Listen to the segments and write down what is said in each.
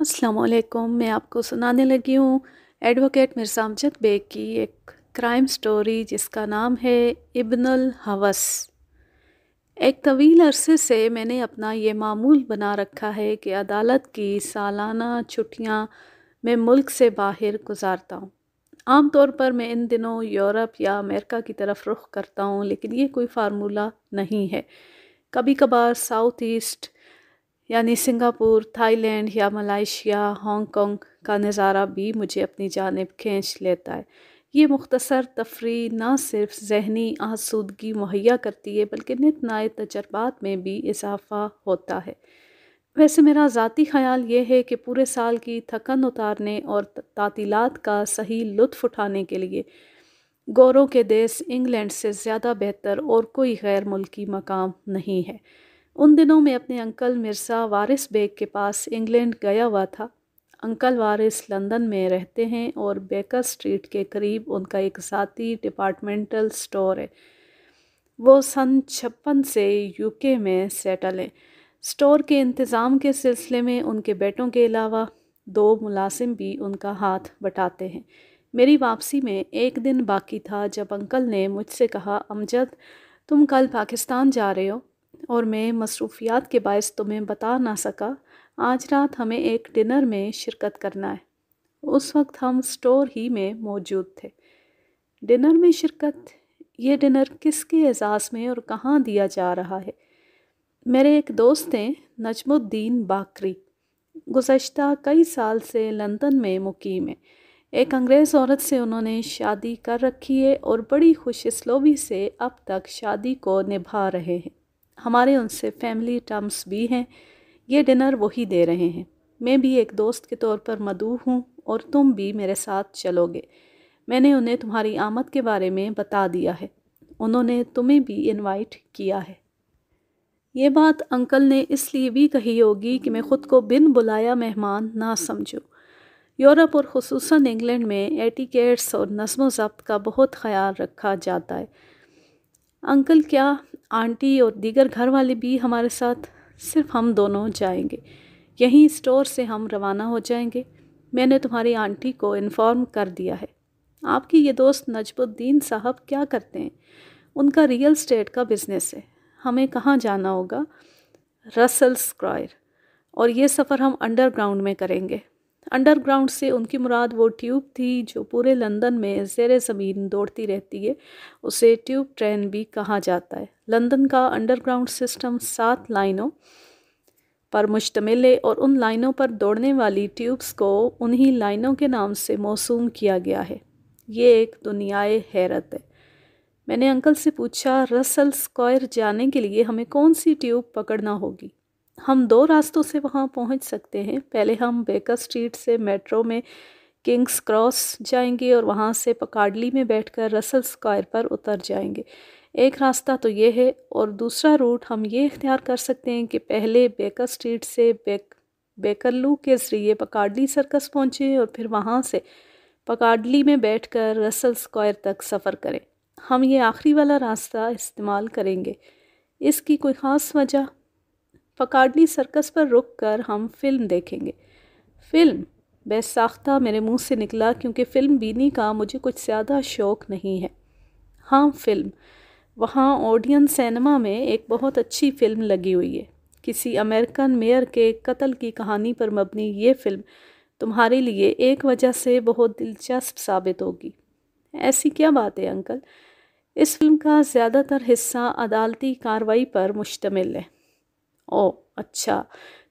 असलकुम मैं आपको सुनाने लगी हूँ एडवोकेट मिर्जा अमजद बेग की एक क्राइम स्टोरी जिसका नाम है अल हवस एक तवील अरसे से मैंने अपना ये मामूल बना रखा है कि अदालत की सालाना छुट्टियाँ मैं मुल्क से बाहर गुजारता हूँ आमतौर पर मैं इन दिनों यूरोप या अमेरिका की तरफ रुख करता हूँ लेकिन ये कोई फार्मूला नहीं है कभी कभार साउथ ईस्ट यानी सिंगापुर थाईलैंड या मलाइशिया हांगकॉन्ग का नज़ारा भी मुझे अपनी जानब खींच लेता है ये मुख्तसर तफरी न सिर्फ जहनी आसूदगी मुहैया करती है बल्कि नित नए तजर्बात में भी इजाफ़ा होता है वैसे मेरा ज़ाती ख्याल ये है कि पूरे साल की थकन उतारने और तातीलत का सही लुत्फ़ उठाने के लिए गौरों के देश इंग्लैंड से ज़्यादा बेहतर और कोई गैर मुल्की मकाम नहीं है उन दिनों में अपने अंकल मिर्सा वारिस बेग के पास इंग्लैंड गया हुआ था अंकल वारिस लंदन में रहते हैं और बेकर स्ट्रीट के करीब उनका एक ज़ाती डिपार्टमेंटल स्टोर है वो सन छप्पन से यूके में सेटल हैं स्टोर के इंतज़ाम के सिलसिले में उनके बेटों के अलावा दो मुलाजिम भी उनका हाथ बटाते हैं मेरी वापसी में एक दिन बाकी था जब अंकल ने मुझसे कहा अमजद तुम कल पाकिस्तान जा रहे हो और मैं मसरूफियात के बायस तुम्हें बता ना सका आज रात हमें एक डिनर में शिरकत करना है उस वक्त हम स्टोर ही में मौजूद थे डिनर में शिरकत ये डिनर किसके एजाज़ में और कहाँ दिया जा रहा है मेरे एक दोस्त हैं नजमुद्दीन बाकरी गुज्त कई साल से लंदन में मुकीम है एक अंग्रेज़ औरत से उन्होंने शादी कर रखी है और बड़ी खुशसलूबी से अब तक शादी को निभा रहे हैं हमारे उनसे फैमिली टर्म्स भी हैं ये डिनर वही दे रहे हैं मैं भी एक दोस्त के तौर पर मदू हूँ और तुम भी मेरे साथ चलोगे मैंने उन्हें तुम्हारी आमद के बारे में बता दिया है उन्होंने तुम्हें भी इनवाइट किया है ये बात अंकल ने इसलिए भी कही होगी कि मैं ख़ुद को बिन बुलाया मेहमान ना समझूँ यूरोप और खसूस इंग्लैंड में एटिकेट्स और नज़म ज़ब्त का बहुत ख्याल रखा जाता है अंकल क्या आंटी और दीगर घर वाले भी हमारे साथ सिर्फ हम दोनों जाएंगे यहीं स्टोर से हम रवाना हो जाएंगे मैंने तुम्हारी आंटी को इन्फॉर्म कर दिया है आपकी ये दोस्त नजबुद्दीन साहब क्या करते हैं उनका रियल स्टेट का बिज़नेस है हमें कहाँ जाना होगा रसल स्क्वायर और ये सफ़र हम अंडरग्राउंड में करेंगे अंडरग्राउंड से उनकी मुराद वो ट्यूब थी जो पूरे लंदन में जेर ज़मीन दौड़ती रहती है उसे ट्यूब ट्रेन भी कहा जाता है लंदन का अंडरग्राउंड सिस्टम सात लाइनों पर मुश्तमिल है और उन लाइनों पर दौड़ने वाली ट्यूब्स को उन्हीं लाइनों के नाम से मौसू किया गया है ये एक दुनियाए हैरत है मैंने अंकल से पूछा रसल स्क्वायर जाने के लिए हमें कौन सी ट्यूब पकड़ना होगी हम दो रास्तों से वहाँ पहुँच सकते हैं पहले हम बेकर स्ट्रीट से मेट्रो में किंग्स क्रॉस जाएंगे और वहाँ से पकाडली में बैठकर रसल स्क्वायर पर उतर जाएंगे एक रास्ता तो ये है और दूसरा रूट हम ये इख्तियार कर सकते हैं कि पहले बेकर स्ट्रीट से बेक बेकरलू के ज़रिए पकाडली सर्कस पहुँचे और फिर वहाँ से पकाडली में बैठकर रसल स्क्वायर तक सफ़र करें हम ये आखिरी वाला रास्ता इस्तेमाल करेंगे इसकी कोई ख़ास वजह फकाडनी सर्कस पर रुक कर हम फिल्म देखेंगे फिल्म बेसाख्ता मेरे मुंह से निकला क्योंकि फ़िल्म बीनी का मुझे कुछ ज़्यादा शौक़ नहीं है हाँ फ़िल्म वहाँ ऑडियन सिनेमा में एक बहुत अच्छी फ़िल्म लगी हुई है किसी अमेरिकन मेयर के कत्ल की कहानी पर मबनी ये फ़िल्म तुम्हारे लिए एक वजह से बहुत दिलचस्प साबित होगी ऐसी क्या बात है अंकल इस फिल्म का ज़्यादातर हिस्सा अदालती कार्रवाई पर मुश्तमिल है ओ अच्छा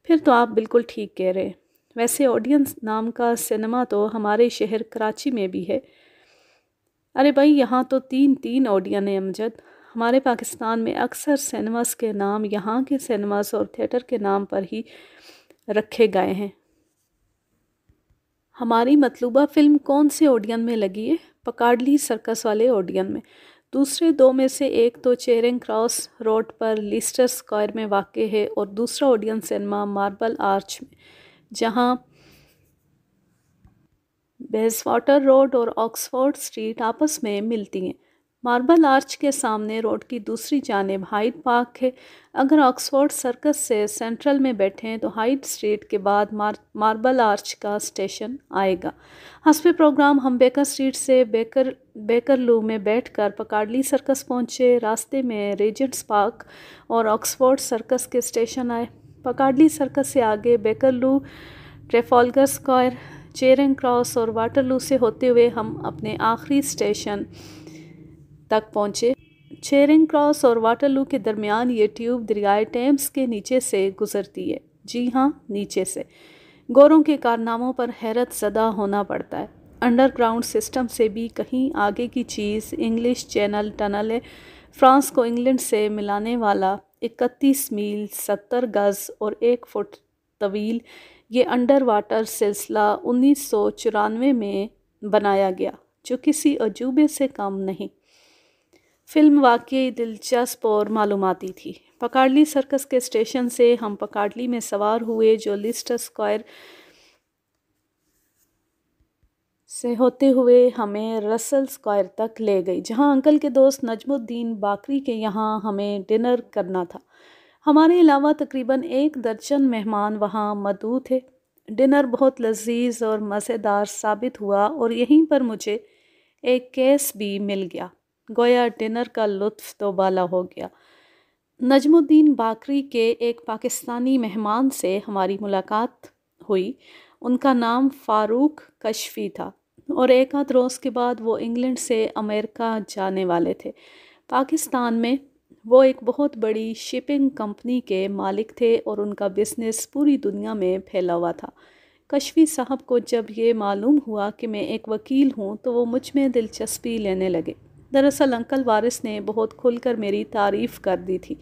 फिर तो आप बिल्कुल ठीक कह रहे हैं वैसे ऑडियंस नाम का सिनेमा तो हमारे शहर कराची में भी है अरे भाई यहाँ तो तीन तीन ऑडियन है अमजद हमारे पाकिस्तान में अक्सर सिनेमास के नाम यहाँ के सिनेमास और थिएटर के नाम पर ही रखे गए हैं हमारी मतलूबा फ़िल्म कौन से ऑडियन में लगी है पकड़ ली सर्कस वाले ओडियन में दूसरे दो में से एक तो चेरिंग क्रॉस रोड पर लिस्टर स्क्वायर में वाक़ है और दूसरा ऑडियन सिनेमा मार्बल आर्च में जहाँ बेस रोड और ऑक्सफोर्ड स्ट्रीट आपस में मिलती हैं मार्बल आर्च के सामने रोड की दूसरी जानब हाइट पार्क है अगर ऑक्सफोर्ड सर्कस से सेंट्रल में बैठें तो हाइट स्ट्रीट के बाद मार, मार्बल आर्च का स्टेशन आएगा हंसपे प्रोग्राम हम बेकर स्ट्रीट से बेकर बेकरलू में बैठकर पकाडली सर्कस पहुंचे रास्ते में रेजेंट्स पार्क और ऑक्सफोर्ड सर्कस के स्टेशन आए पकाडली सर्कस से आगे Bakerloo Trafalgar Square Charing Cross और वाटरलू से होते हुए हम अपने आखिरी स्टेशन तक पहुँचे चेरिंग क्रॉस और वाटरलू के दरमियान ये ट्यूब दरियाए टेम्स के नीचे से गुजरती है जी हाँ नीचे से गोरों के कारनामों पर हैरत सदा होना पड़ता है अंडरग्राउंड सिस्टम से भी कहीं आगे की चीज़ इंग्लिश चैनल टनल है फ्रांस को इंग्लैंड से मिलाने वाला इकतीस मील सत्तर गज़ और एक फुट तवील ये अंडर वाटर सिलसिला उन्नीस में बनाया गया जो किसी अजूबे से कम नहीं फिल्म वाकई दिलचस्प और मालूमती थी पकाड़ली सर्कस के स्टेशन से हम पकाड़ली में सवार हुए जो लिस्ट स्क्वायर से होते हुए हमें रसल स्क्वायर तक ले गई जहां अंकल के दोस्त नजमुद्दीन बाकरी के यहाँ हमें डिनर करना था हमारे अलावा तकरीबन एक दर्जन मेहमान वहाँ मदू थे डिनर बहुत लजीज और मज़ेदार साबित हुआ और यहीं पर मुझे एक केस भी मिल गया गोया डिनर का लुत्फ दोबाला तो हो गया नजमुद्दीन बाकरी के एक पाकिस्तानी मेहमान से हमारी मुलाकात हुई उनका नाम फ़ारूक कशफी था और एक आध रोज़ के बाद वो इंग्लैंड से अमेरिका जाने वाले थे पाकिस्तान में वो एक बहुत बड़ी शिपिंग कंपनी के मालिक थे और उनका बिज़नेस पूरी दुनिया में फैला हुआ था कशफी साहब को जब ये मालूम हुआ कि मैं एक वकील हूँ तो वो मुझ में दिलचस्पी लेने लगे दरअसल अंकल वारिस ने बहुत खुलकर मेरी तारीफ़ कर दी थी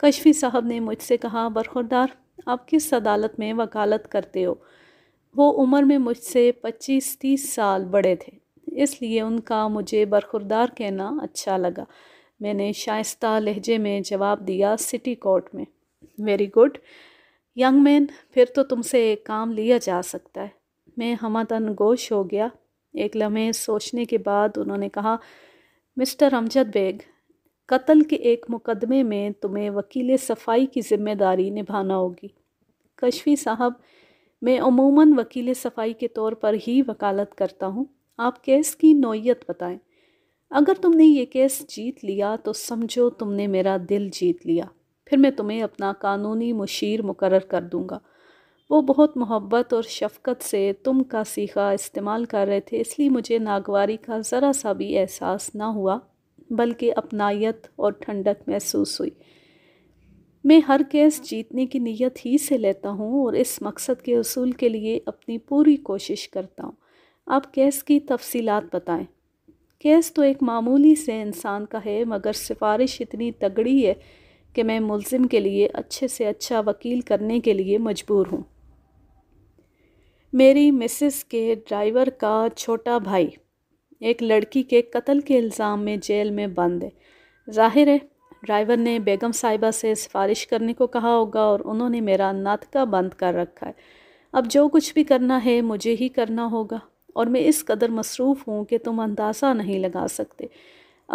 कशफी साहब ने मुझसे कहा बरखुरदार आप किस अदालत में वकालत करते हो वो उम्र में मुझसे पच्चीस तीस साल बड़े थे इसलिए उनका मुझे बरखुरदार कहना अच्छा लगा मैंने शायस्त लहजे में जवाब दिया सिटी कोर्ट में वेरी गुड यंग मैन फिर तो तुमसे काम लिया जा सकता है मैं हमदन गोश हो गया एक लम्हे सोचने के बाद उन्होंने कहा मिस्टर अमजद बेग कत्ल के एक मुकदमे में तुम्हें वकील सफाई की ज़िम्मेदारी निभाना होगी कशफी साहब मैं अमूमन वकील सफाई के तौर पर ही वकालत करता हूँ आप केस की नोयत बताएं अगर तुमने ये केस जीत लिया तो समझो तुमने मेरा दिल जीत लिया फिर मैं तुम्हें अपना कानूनी मुशीर मुकर कर दूँगा वो बहुत मोहब्बत और शफ़क़त से तुम का सीखा इस्तेमाल कर रहे थे इसलिए मुझे नागवारी का ज़रा सा भी एहसास ना हुआ बल्कि अपनायत और ठंडक महसूस हुई मैं हर केस जीतने की नीयत ही से लेता हूँ और इस मकसद के असूल के लिए अपनी पूरी कोशिश करता हूँ आप केस की तफसीलात बताएं केस तो एक मामूली से इंसान का है मगर सिफारिश इतनी तगड़ी है कि मैं मुलजिम के लिए अच्छे से अच्छा वकील करने के लिए मजबूर हूँ मेरी मिसेस के ड्राइवर का छोटा भाई एक लड़की के कत्ल के इल्ज़ाम में जेल में बंद है जाहिर है ड्राइवर ने बेगम साहिबा से सिफारिश करने को कहा होगा और उन्होंने मेरा नातका बंद कर रखा है अब जो कुछ भी करना है मुझे ही करना होगा और मैं इस कदर मसरूफ़ हूँ कि तुम अंदाज़ा नहीं लगा सकते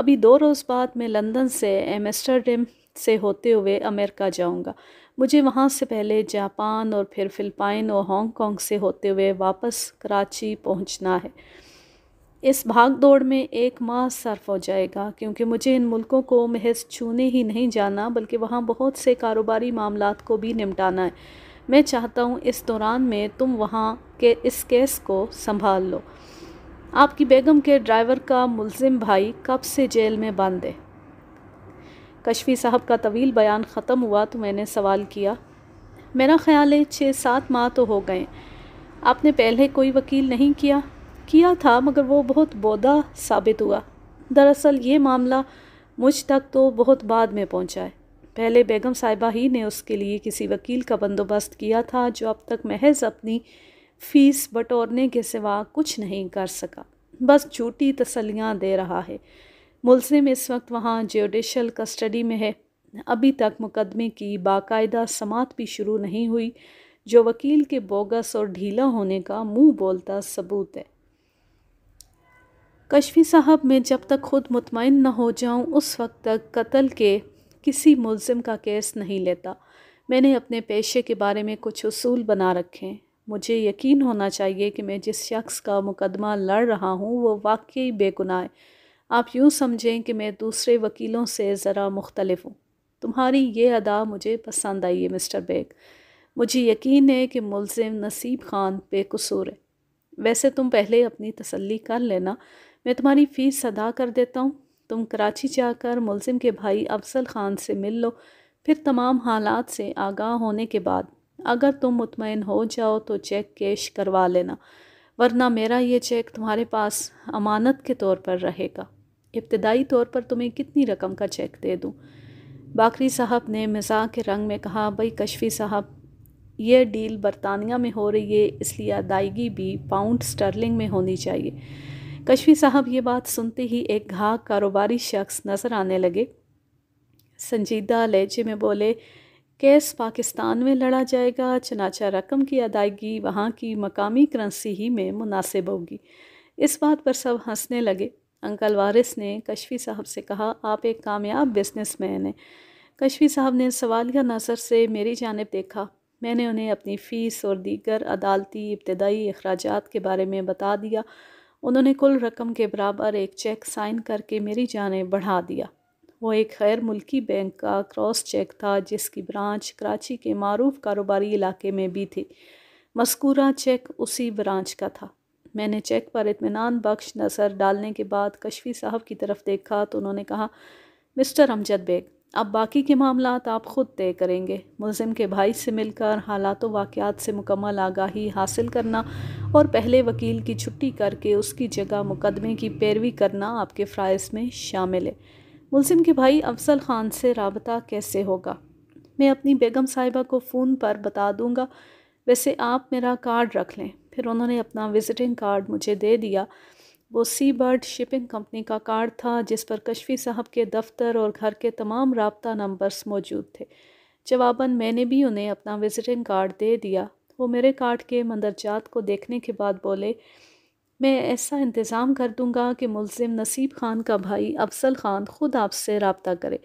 अभी दो रोज़ बाद मैं लंदन से एमस्टरडेम से होते हुए अमेरिका जाऊंगा मुझे वहाँ से पहले जापान और फिर फिलिपाइन और हांगकॉन्ग से होते हुए वापस कराची पहुँचना है इस भाग दौड़ में एक माह सर्फ हो जाएगा क्योंकि मुझे इन मुल्कों को महज छूने ही नहीं जाना बल्कि वहाँ बहुत से कारोबारी मामला को भी निपटाना है मैं चाहता हूँ इस दौरान में तुम वहाँ के इस केस को संभाल लो आपकी बेगम के ड्राइवर का मुलजिम भाई कब से जेल में बंद है कशफी साहब का तवील बयान ख़त्म हुआ तो मैंने सवाल किया मेरा ख़्याल है छः सात माह तो हो गए आपने पहले कोई वकील नहीं किया किया था मगर वो बहुत बौदा साबित हुआ दरअसल ये मामला मुझ तक तो बहुत बाद में पहुंचा है पहले बेगम साहिबा ही ने उसके लिए किसी वकील का बंदोबस्त किया था जो अब तक महज अपनी फ़ीस बटोरने के सिवा कुछ नहीं कर सका बस झूठी तसलियाँ दे रहा है मुलजिम इस वक्त वहाँ ज्यूडिशल कस्टडी में है अभी तक मुकदमे की बाकायदा समात भी शुरू नहीं हुई जो वकील के बोगस और ढीला होने का मुंह बोलता सबूत है कश्मी साहब मैं जब तक खुद मुतमिन न हो जाऊं उस वक्त तक कत्ल के किसी मुलजिम का केस नहीं लेता मैंने अपने पेशे के बारे में कुछ असूल बना रखे हैं मुझे यकीन होना चाहिए कि मैं जिस शख्स का मुकदमा लड़ रहा हूँ वो वाकई बेगुनाह है आप यूँ समझें कि मैं दूसरे वकीलों से ज़रा मुख्तलफ हूँ तुम्हारी ये अदा मुझे पसंद आई है मिस्टर बेग मुझे यकीन है कि मुलिम नसीब खान बेकसूर है वैसे तुम पहले अपनी तसल्ली कर लेना मैं तुम्हारी फ़ीस अदा कर देता हूँ तुम कराची जाकर मुलिम के भाई अफजल ख़ान से मिल लो फिर तमाम हालात से आगाह होने के बाद अगर तुम मुतमिन हो जाओ तो चेक कैश करवा लेना वरना मेरा ये चेक तुम्हारे पास अमानत के तौर पर रहेगा इब्तदाई तौर पर तुम्हें कितनी रकम का चेक दे दूँ बाकरी साहब ने मजाक के रंग में कहा भाई कशफी साहब यह डील बरतानिया में हो रही है इसलिए अदायगी भी पाउंड स्टर्लिंग में होनी चाहिए कशफी साहब ये बात सुनते ही एक घाक कारोबारी शख्स नज़र आने लगे संजीदा लहजे में बोले केस पाकिस्तान में लड़ा जाएगा चनाचा रकम की अदायगी वहाँ की मकामी करंसी ही में मुनासिब होगी इस बात पर सब हंसने लगे अंकल वारिस ने कशफी साहब से कहा आप एक कामयाब मैन हैं कशफी साहब ने सवालिया नसर से मेरी जानब देखा मैंने उन्हें अपनी फ़ीस और दीगर अदालती इब्तदाई अखराज के बारे में बता दिया उन्होंने कुल रकम के बराबर एक चेक साइन करके मेरी जानब बढ़ा दिया वो एक खैर मुल्की बैंक का क्रॉस चेक था जिसकी ब्रांच कराची के मरूफ कारोबारी इलाके में भी थी मस्कूरा चेक उसी ब्रांच का था मैंने चेक पर इतमान बख्श नज़र डालने के बाद कशफी साहब की तरफ देखा तो उन्होंने कहा मिस्टर अमजद बेग अब बाकी के मामला आप ख़ुद तय करेंगे मुलिम के भाई से मिलकर हालात वाक़ात से मुकम्मल आगाही हासिल करना और पहले वकील की छुट्टी करके उसकी जगह मुकदमे की पैरवी करना आपके फ़्राइज़ में शामिल है मुलिम के भाई अफजल ख़ान से रबता कैसे होगा मैं अपनी बेगम साहिबा को फ़ोन पर बता दूँगा वैसे आप मेरा कार्ड रख लें फिर उन्होंने अपना विज़िटिंग कार्ड मुझे दे दिया वो सी बर्ड शिपिंग कंपनी का कार्ड था जिस पर कशफी साहब के दफ्तर और घर के तमाम रबता नंबर्स मौजूद थे जवाबन मैंने भी उन्हें अपना विज़िटिंग कार्ड दे दिया वो मेरे कार्ड के मंदरजात को देखने के बाद बोले मैं ऐसा इंतज़ाम कर दूंगा कि मुलिम नसीब खान का भाई अफसल खान ख़ुद आपसे रबता करे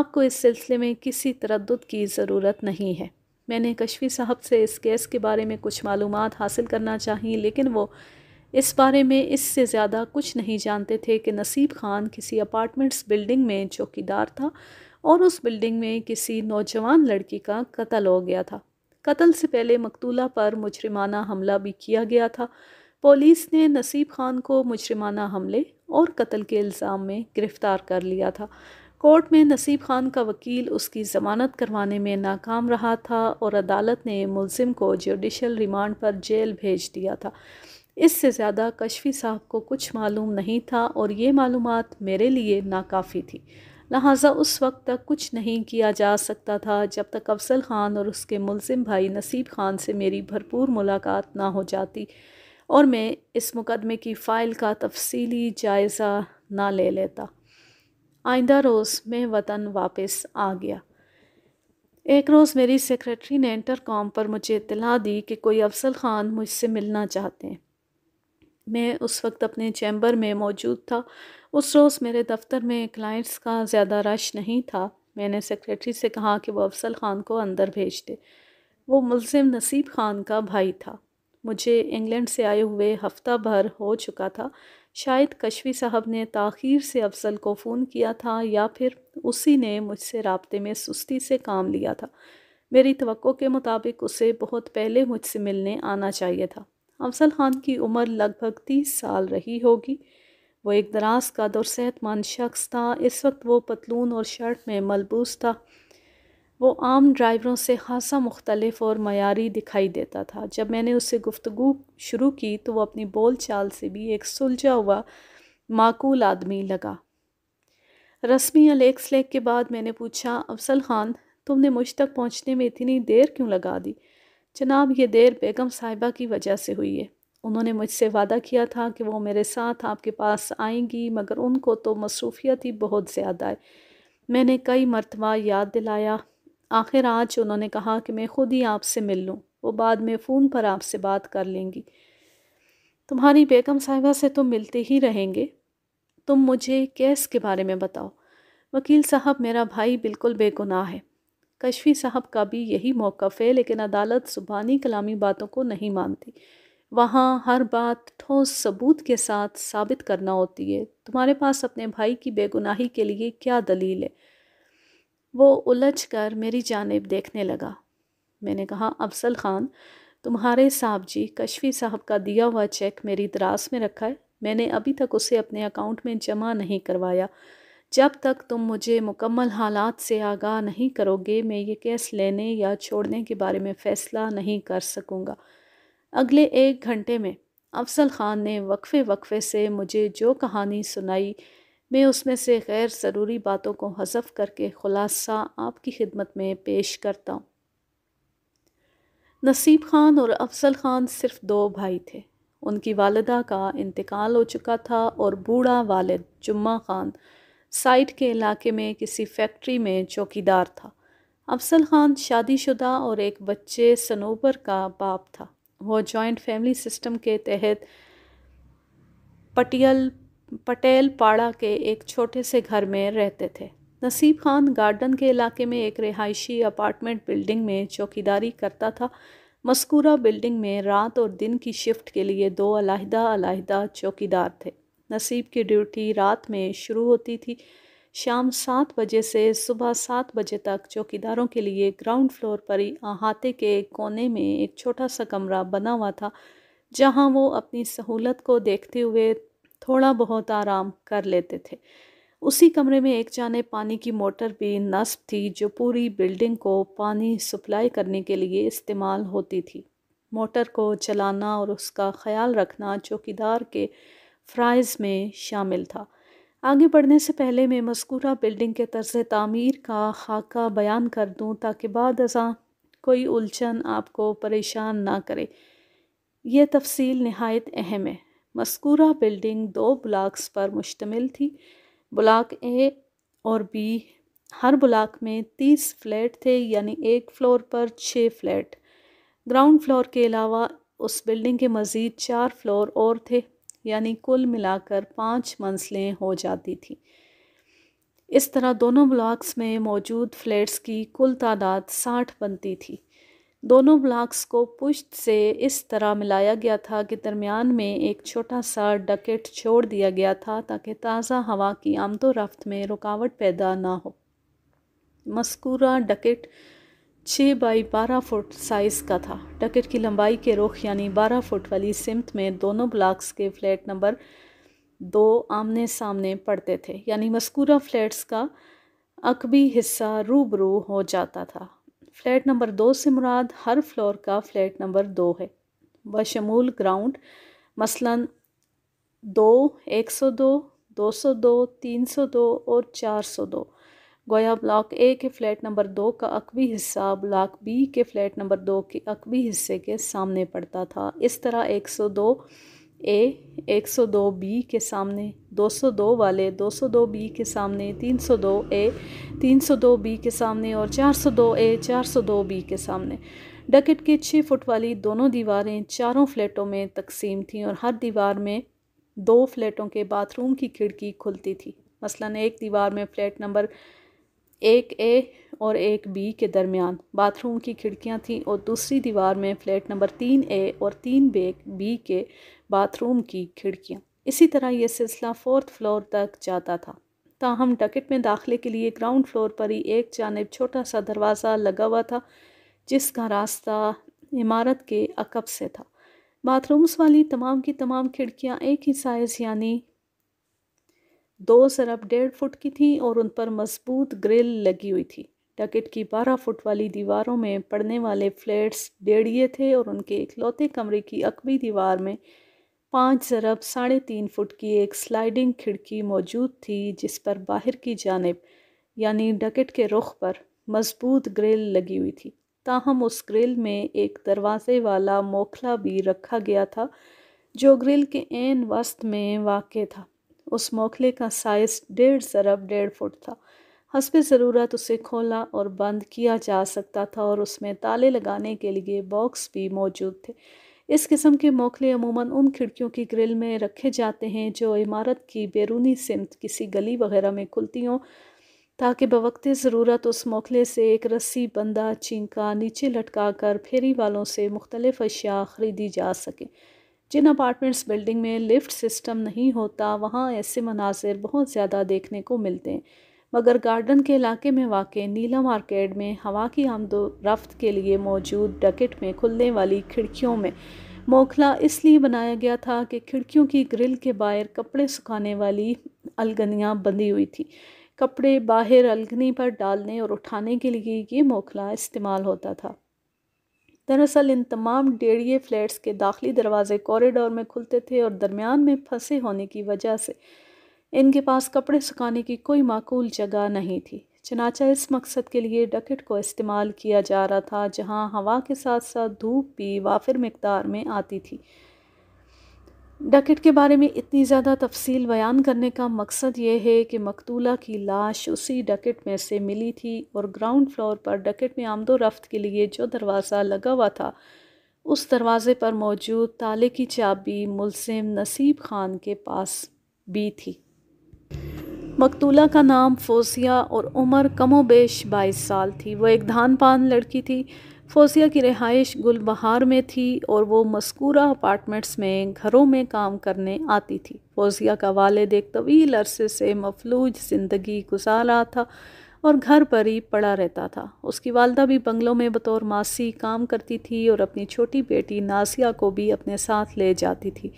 आपको इस सिलसिले में किसी तरद की ज़रूरत नहीं है मैंने कशफी साहब से इस केस के बारे में कुछ मालूम हासिल करना चाहिए लेकिन वो इस बारे में इससे ज़्यादा कुछ नहीं जानते थे कि नसीब खान किसी अपार्टमेंट्स बिल्डिंग में चौकीदार था और उस बिल्डिंग में किसी नौजवान लड़की का कत्ल हो गया था कत्ल से पहले मकतूला पर मुजरमाना हमला भी किया गया था पुलिस ने नसीब खान को मुजरमाना हमले और कत्ल के इल्ज़ाम में गिरफ़्तार कर लिया था कोर्ट में नसीब खान का वकील उसकी जमानत करवाने में नाकाम रहा था और अदालत ने मुलिम को जुडिशल रिमांड पर जेल भेज दिया था इससे ज़्यादा कशफी साहब को कुछ मालूम नहीं था और ये मालूम मेरे लिए नाकाफ़ी थी लिहाजा उस वक्त तक कुछ नहीं किया जा सकता था जब तक अफसल ख़ान और उसके मुलिम भाई नसीब ख़ान से मेरी भरपूर मुलाकात ना हो जाती और मैं इस मुकदमे की फ़ाइल का तफसीली जायज़ा ना ले लेता आइंदा रोज़ मैं वतन वापस आ गया एक रोज़ मेरी सेक्रेटरी ने इंटरकॉम पर मुझे इतला दी कि कोई अफसल ख़ान मुझसे मिलना चाहते हैं मैं उस वक्त अपने चैम्बर में मौजूद था उस रोज़ मेरे दफ्तर में क्लाइंट्स का ज़्यादा रश नहीं था मैंने सेक्रेटरी से कहा कि वो अफसल ख़ान को अंदर भेज दे वो मुलिम नसीब ख़ान का भाई था मुझे इंग्लैंड से आए हुए हफ्ता भर हो चुका था शायद कशवी साहब ने ताखीर से अफसल को फ़ोन किया था या फिर उसी ने मुझसे रबते में सुस्ती से काम लिया था मेरी तो के मुताबिक उसे बहुत पहले मुझसे मिलने आना चाहिए था अफजल खान की उम्र लगभग तीस साल रही होगी वो एक दराज का और सेहतमंद शख्स था इस वक्त वो पतलून और शर्ट में मलबूस था वो आम ड्राइवरों से खासा मुख्तलफ और मयारी दिखाई देता था जब मैंने उससे गुफ्तु शुरू की तो वो अपनी बोल चाल से भी एक सुलझा हुआ माकूल आदमी लगा रस्मी अलेक्स लेक के बाद मैंने पूछा अफसल ख़ान तुमने मुझ तक पहुँचने में इतनी देर क्यों लगा दी जनाब ये देर बेगम साहिबा की वजह से हुई है उन्होंने मुझसे वादा किया था कि वो मेरे साथ आपके पास आएंगी मगर उनको तो मसरूफियत ही बहुत ज़्यादा है मैंने कई मरतबा याद दिलाया आखिर आज उन्होंने कहा कि मैं खुद ही आपसे मिल लूँ वो बाद में फ़ोन पर आपसे बात कर लेंगी तुम्हारी बेगम साहिबा से तो मिलते ही रहेंगे तुम मुझे केस के बारे में बताओ वकील साहब मेरा भाई बिल्कुल बेगुनाह है कशफी साहब का भी यही मौक़ है लेकिन अदालत सुबहानी कलामी बातों को नहीं मानती वहाँ हर बात ठोस सबूत के साथ साबित करना होती है तुम्हारे पास अपने भाई की बेगुनाही के लिए क्या दलील है वो उलझ कर मेरी जानब देखने लगा मैंने कहा अफसल ख़ान तुम्हारे साहब जी कशफी साहब का दिया हुआ चेक मेरी द्रास में रखा है मैंने अभी तक उसे अपने अकाउंट में जमा नहीं करवाया जब तक तुम मुझे मुकम्मल हालात से आगाह नहीं करोगे मैं ये केस लेने या छोड़ने के बारे में फ़ैसला नहीं कर सकूँगा अगले एक घंटे में अफसल ख़ान ने वक्फ़े वक्फ़े से मुझे जो कहानी सुनाई मैं उसमें से गैर ज़रूरी बातों को हजफ करके ख़ुलासा आपकी खिदमत में पेश करता हूँ नसीब ख़ान और अफजल ख़ान सिर्फ दो भाई थे उनकी वालदा का इंतकाल हो चुका था और बूढ़ा वालिद जुम्मा ख़ान साइड के इलाके में किसी फैक्ट्री में चौकीदार था अफजल ख़ान शादीशुदा और एक बच्चे सनोबर का बाप था वह जॉइंट फैमिली सिस्टम के तहत पटियल पटेल पाड़ा के एक छोटे से घर में रहते थे नसीब खान गार्डन के इलाके में एक रिहायशी अपार्टमेंट बिल्डिंग में चौकीदारी करता था मस्कूरा बिल्डिंग में रात और दिन की शिफ्ट के लिए दो अलाहिदा अलाहिदा चौकीदार थे नसीब की ड्यूटी रात में शुरू होती थी शाम सात बजे से सुबह सात बजे तक चौकीदारों के लिए ग्राउंड फ्लोर पर ही अहाते के कोने में एक छोटा सा कमरा बना हुआ था जहां वो अपनी सहूलत को देखते हुए थोड़ा बहुत आराम कर लेते थे उसी कमरे में एक जाने पानी की मोटर भी नस्ब थी जो पूरी बिल्डिंग को पानी सप्लाई करने के लिए इस्तेमाल होती थी मोटर को चलाना और उसका ख्याल रखना चौकीदार के फ़्राइज़ में शामिल था आगे बढ़ने से पहले मैं मस्कूरा बिल्डिंग के तर्ज तमीर का खाका बयान कर दूं ताकि बाद अजा कोई उलझन आपको परेशान ना करे यह तफसील नहायत अहम है मस्कूरा बिल्डिंग दो ब्लॉक्स पर मुश्तमिल थी ब्लॉक ए और बी हर ब्लॉक में तीस फ्लैट थे यानी एक फ्लोर पर छः फ्लैट ग्राउंड फ्लोर के अलावा उस बिल्डिंग के मज़ीद चार फ्लोर और थे यानी कुल मिलाकर पाँच मंजिलें हो जाती थी इस तरह दोनों ब्लॉक्स में मौजूद फ्लैट्स की कुल तादाद साठ बनती थी दोनों ब्लॉक्स को पुश्त से इस तरह मिलाया गया था कि दरमियान में एक छोटा सा डकेट छोड़ दिया गया था ताकि ताज़ा हवा की आमदो रफ्त में रुकावट पैदा ना हो मस्कूरा डकेट छः बाई बारह फुट साइज़ का था डकेट की लंबाई के रुख यानी बारह फुट वाली सिमत में दोनों ब्लॉक्स के फ्लैट नंबर दो आमने सामने पड़ते थे यानी मस्कूरा फ्लैट्स का अकबी हिस्सा रूबरू हो जाता था फ्लैट नंबर दो से मुराद हर फ्लोर का फ्लैट नंबर दो है बशमूल ग्राउंड मसलन दो एक सौ दो दो सौ दो तीन सौ दो और चार सौ दो गोया ब्लॉक ए के फ्लैट नंबर दो का अकवी हिस्सा ब्लॉक बी के फ्लैट नंबर दो के अकवी हिस्से के सामने पड़ता था इस तरह एक सौ दो ए 102 बी के सामने 202 वाले 202 बी के सामने 302 ए 302 बी के सामने और 402 ए 402 बी के सामने डकेट की छः फुट वाली दोनों दीवारें चारों फ्लैटों में तकसीम थीं और हर दीवार में दो फ्लैटों के बाथरूम की खिड़की खुलती थी मसलन एक दीवार में फ्लैट नंबर एक ए और एक बी के दरमियान बाथरूम की खिड़कियां थीं और दूसरी दीवार में फ्लैट नंबर तीन ए और तीन बे बी के बाथरूम की खिड़कियां इसी तरह यह सिलसिला फोर्थ फ्लोर तक जाता था ताहम डकेट में दाखिले के लिए ग्राउंड फ्लोर पर ही एक जानब छोटा सा दरवाज़ा लगा हुआ था जिसका रास्ता इमारत के अकब से था बाथरूम्स वाली तमाम की तमाम खिड़कियाँ एक ही साइज़ यानी दो सराब डेढ़ फुट की थी और उन पर मजबूत ग्रिल लगी हुई थी डकेट की बारह फुट वाली दीवारों में पड़ने वाले फ्लैट्स डेढ़िए थे और उनके इकलौते कमरे की अकबी दीवार में पाँच जरब साढ़े तीन फुट की एक स्लाइडिंग खिड़की मौजूद थी जिस पर बाहर की जानब यानी डकेट के रुख पर मजबूत ग्रिल लगी हुई थी ताहम उस ग्रिल में एक दरवाज़े वाला मोखला भी रखा गया था जो ग्रिल के एन वस्त में वाक़ था उस मोखले का साइज डेढ़ सरब डेढ़ फुट था हसब ज़रूरत उसे खोला और बंद किया जा सकता था और उसमें ताले लगाने के लिए बॉक्स भी मौजूद थे इस किस्म के मोखले अमूमन उन खिड़कियों की ग्रिल में रखे जाते हैं जो इमारत की बैरूनी सिमत किसी गली वगैरह में खुलती हों ताकि बवक्त ज़रूरत उस मोखले से एक रस्सी बंदा चिंका नीचे लटका कर फेरी वालों से मुख्तलिफ़ अशिया ख़रीदी जा सकें जिन अपार्टमेंट्स बिल्डिंग में लिफ्ट सिस्टम नहीं होता वहाँ ऐसे मनाजिर बहुत ज़्यादा देखने को मिलते हैं मगर गार्डन के इलाके में वाक़ नीला मार्केट में हवा की आमदो रफ्त के लिए मौजूद डकेट में खुलने वाली खिड़कियों में मोखला इसलिए बनाया गया था कि खिड़कियों की ग्रिल के बाहर कपड़े सुखाने वाली अलगनियाँ बंधी हुई थी कपड़े बाहर अलगनी पर डालने और उठाने के लिए ये मोखला इस्तेमाल होता था दरअसल इन तमाम डेढ़िए फ्लैट्स के दाखिली दरवाजे कॉरिडोर में खुलते थे और दरमियान में फंसे होने की वजह से इनके पास कपड़े सुखाने की कोई माकूल जगह नहीं थी चनाचा इस मकसद के लिए डकेट को इस्तेमाल किया जा रहा था जहां हवा के साथ साथ धूप भी वाफिर मकदार में आती थी डकेट के बारे में इतनी ज़्यादा तफसील बयान करने का मकसद ये है कि मकतूला की लाश उसी डकेट में से मिली थी और ग्राउंड फ्लोर पर डकेट में आमदो रफ्त के लिए जो दरवाज़ा लगा हुआ था उस दरवाज़े पर मौजूद ताले की चाबी मुलसिम नसीब खान के पास भी थी मकतूला का नाम फोसिया और उम्र कमोबेश बाईस साल थी वो एक धान पान लड़की थी फोसिया की रिहाइश गुलबहार में थी और वो मस्कूरा अपार्टमेंट्स में घरों में काम करने आती थी फोसिया का वालद एक तवील अरसे से मफलूज ज़िंदगी गुजार रहा था और घर पर ही पड़ा रहता था उसकी वालदा भी बंगलों में बतौर मासी काम करती थी और अपनी छोटी बेटी नासिया को भी अपने साथ ले जाती थी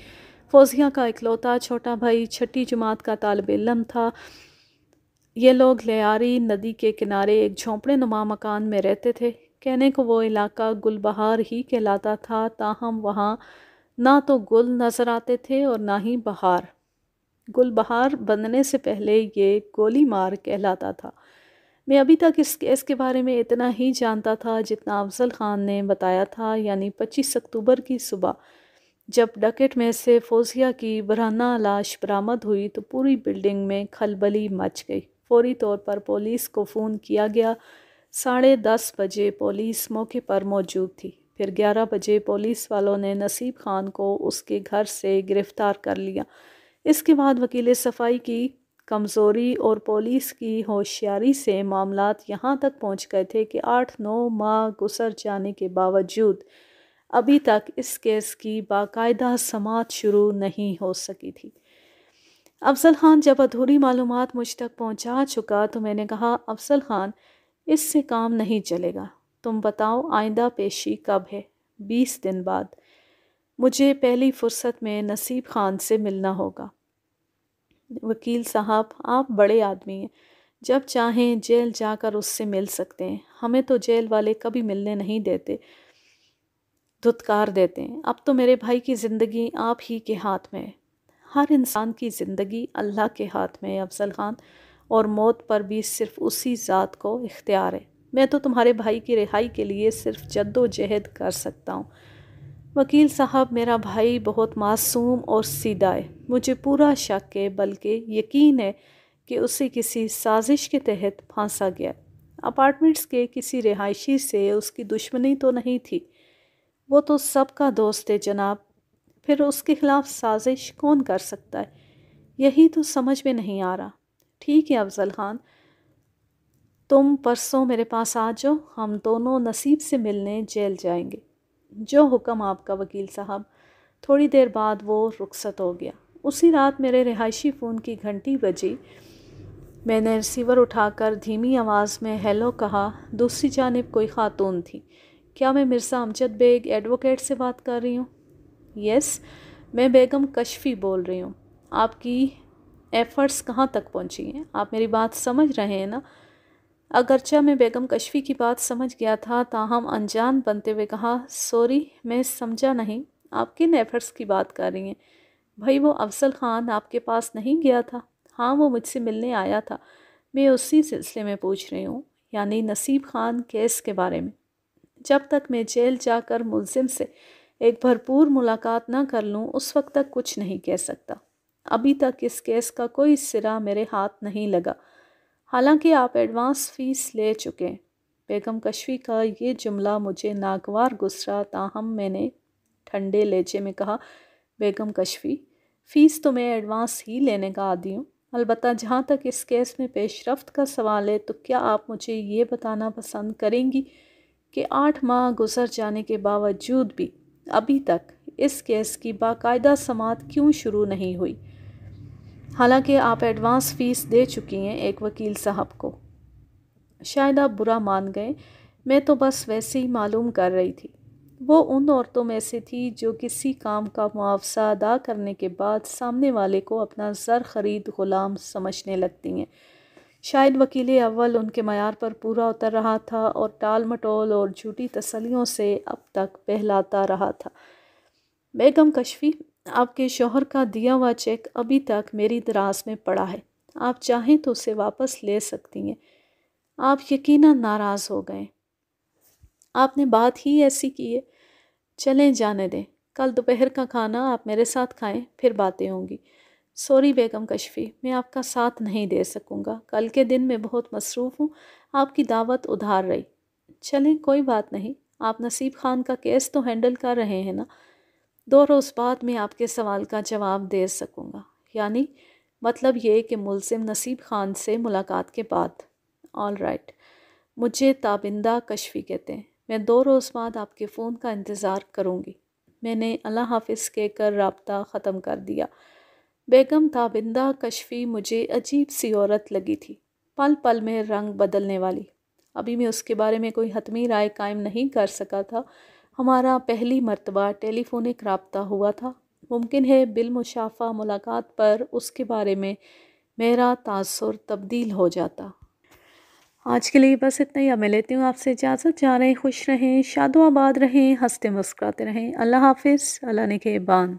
फौजिया का इकलौता छोटा भाई छठी जमात का तालब इलम था ये लोग लियारी नदी के किनारे एक झोंपड़े नुमा मकान में रहते थे कहने को वो इलाका गुलबहार ही कहलाता था ताहम वहाँ ना तो गुल नज़र आते थे और ना ही बहार गुलबहार बनने से पहले ये गोली मार कहलाता था मैं अभी तक इस केस के बारे में इतना ही जानता था जितना अफजल ख़ान ने बताया था यानी पच्चीस अक्टूबर की सुबह जब डकेट में से फोजिया की बराना लाश बरामद हुई तो पूरी बिल्डिंग में खलबली मच गई फौरी तौर पर पुलिस को फ़ोन किया गया साढ़े दस बजे पुलिस मौके पर मौजूद थी फिर ग्यारह बजे पुलिस वालों ने नसीब खान को उसके घर से गिरफ़्तार कर लिया इसके बाद वकील सफाई की कमज़ोरी और पुलिस की होशियारी से मामला यहाँ तक पहुँच गए थे कि आठ नौ माह गुजर जाने के बावजूद अभी तक इस केस की बाकायदा समात शुरू नहीं हो सकी थी अफजल खान जब अधूरी मालूम मुझ तक पहुँचा चुका तो मैंने कहा अफजल खान इससे काम नहीं चलेगा तुम बताओ आइंदा पेशी कब है बीस दिन बाद मुझे पहली फुर्सत में नसीब खान से मिलना होगा वकील साहब आप बड़े आदमी हैं जब चाहें जेल जाकर उससे मिल सकते हैं हमें तो जेल वाले कभी मिलने नहीं देते धुतकार देते हैं अब तो मेरे भाई की ज़िंदगी आप ही के हाथ में है हर इंसान की ज़िंदगी अल्लाह के हाथ में है अफजल ख़ान और मौत पर भी सिर्फ उसी ज़ात को इख्तियार है मैं तो तुम्हारे भाई की रिहाई के लिए सिर्फ जद्दोजहद कर सकता हूँ वकील साहब मेरा भाई बहुत मासूम और सीधा है मुझे पूरा शक है बल्कि यकीन है कि उसे किसी साजिश के तहत फांसा गया अपार्टमेंट्स के किसी रिहायशी से उसकी दुश्मनी तो नहीं थी वो तो सबका दोस्त है जनाब फिर उसके खिलाफ साजिश कौन कर सकता है यही तो समझ में नहीं आ रहा ठीक है अफजल ख़ान तुम परसों मेरे पास आ जाओ हम दोनों नसीब से मिलने जेल जाएंगे जो हुक्म आपका वकील साहब थोड़ी देर बाद वो रुखसत हो गया उसी रात मेरे रिहायशी फ़ोन की घंटी बजी मैंने रिसीवर उठाकर धीमी आवाज़ में हेलो कहा दूसरी जानब कोई ख़ातून थी क्या मैं मिर्ज़ा अमजद बेग एडवोकेट से बात कर रही हूँ यस मैं बेगम कशफी बोल रही हूँ आपकी एफ़र्ट्स कहाँ तक पहुँची हैं आप मेरी बात समझ रहे हैं ना अगरचा मैं बेगम कशफी की बात समझ गया था ताहम अनजान बनते हुए कहा सॉरी मैं समझा नहीं आप किन एफ़र्ट्स की बात कर रही हैं भाई वो अफजल ख़ान आपके पास नहीं गया था हाँ वो मुझसे मिलने आया था मैं उसी सिलसिले में पूछ रही हूँ यानी नसीब खान केस के बारे में जब तक मैं जेल जाकर मुलजिम से एक भरपूर मुलाकात ना कर लूँ उस वक्त तक कुछ नहीं कह सकता अभी तक इस केस का कोई सिरा मेरे हाथ नहीं लगा हालांकि आप एडवांस फीस ले चुके बेगम कशवी का ये जुमला मुझे नागवार गुसरा ताहम मैंने ठंडे लेचे में कहा बेगम कशवी फ़ीस तो मैं एडवांस ही लेने का आदि हूँ अलबत् जहाँ तक इस केस में पेशरफ्त का सवाल है तो क्या आप मुझे ये बताना पसंद करेंगी कि आठ माह गुजर जाने के बावजूद भी अभी तक इस केस की बाकायदा समात क्यों शुरू नहीं हुई हालांकि आप एडवांस फ़ीस दे चुकी हैं एक वकील साहब को शायद आप बुरा मान गए मैं तो बस वैसे ही मालूम कर रही थी वो उन औरतों में से थी जो किसी काम का मुआवजा अदा करने के बाद सामने वाले को अपना ज़र खरीद ग़ुलाम समझने लगती हैं शायद वकील अव्वल उनके मैार पर पूरा उतर रहा था और टाल मटोल और झूठी तसलियों से अब तक बहलाता रहा था बेगम कशफी आपके शोहर का दिया हुआ चेक अभी तक मेरी दराज में पड़ा है आप चाहें तो उसे वापस ले सकती हैं आप यकीनन नाराज़ हो गए आपने बात ही ऐसी की है चलें जाने दें कल दोपहर का खाना आप मेरे साथ खाएं फिर बातें होंगी सॉरी बेगम कशफी मैं आपका साथ नहीं दे सकूँगा कल के दिन मैं बहुत मसरूफ़ हूँ आपकी दावत उधार रही चलें कोई बात नहीं आप नसीब खान का केस तो हैंडल कर रहे हैं ना दो रोज़ बाद मैं आपके सवाल का जवाब दे सकूँगा यानी मतलब ये कि मुलिम नसीब खान से मुलाकात के बाद ऑल राइट मुझे ताबिंदा कशफी कहते हैं मैं दो रोज़ बाद आपके फ़ोन का इंतज़ार करूँगी मैंने अल्लाह हाफ के कर रबता ख़त्म कर दिया बेगम ताबिंदा कशफी मुझे अजीब सी औरत लगी थी पल पल में रंग बदलने वाली अभी मैं उसके बारे में कोई हतमी राय कायम नहीं कर सका था हमारा पहली मरतबा टेलीफोनिक रबता हुआ था मुमकिन है बिलमुशाफ़ा मुलाकात पर उसके बारे में मेरा तासर तब्दील हो जाता आज के लिए बस इतना ही अब मैं लेती हूँ आपसे इजाज़त जा रहे खुश रहें शादो आबाद रहें हंसते मुस्कुराते रहें अल्लाह हाफिज़ अल्लाह ने के बान